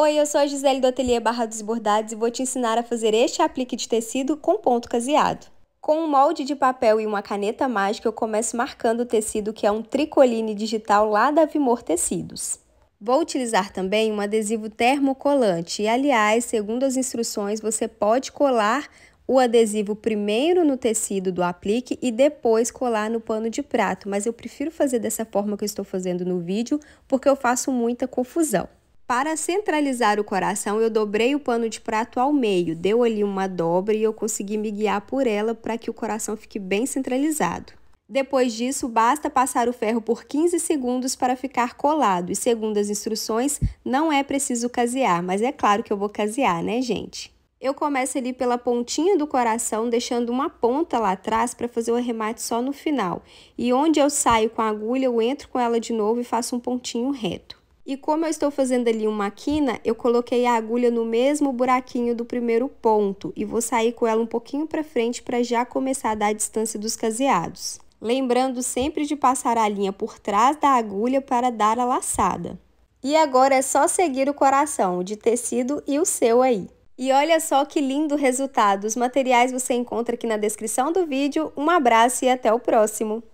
Oi, eu sou a Gisele do Ateliê Barra dos Bordados e vou te ensinar a fazer este aplique de tecido com ponto caseado. Com um molde de papel e uma caneta mágica, eu começo marcando o tecido que é um tricoline digital lá da Vimor Tecidos. Vou utilizar também um adesivo termocolante e, aliás, segundo as instruções, você pode colar o adesivo primeiro no tecido do aplique e depois colar no pano de prato, mas eu prefiro fazer dessa forma que eu estou fazendo no vídeo porque eu faço muita confusão. Para centralizar o coração, eu dobrei o pano de prato ao meio, deu ali uma dobra e eu consegui me guiar por ela para que o coração fique bem centralizado. Depois disso, basta passar o ferro por 15 segundos para ficar colado. E segundo as instruções, não é preciso casear, mas é claro que eu vou casear, né, gente? Eu começo ali pela pontinha do coração, deixando uma ponta lá atrás para fazer o arremate só no final. E onde eu saio com a agulha, eu entro com ela de novo e faço um pontinho reto. E como eu estou fazendo ali uma quina, eu coloquei a agulha no mesmo buraquinho do primeiro ponto e vou sair com ela um pouquinho para frente para já começar a dar a distância dos caseados. Lembrando sempre de passar a linha por trás da agulha para dar a laçada. E agora é só seguir o coração, o de tecido e o seu aí. E olha só que lindo resultado! Os materiais você encontra aqui na descrição do vídeo. Um abraço e até o próximo!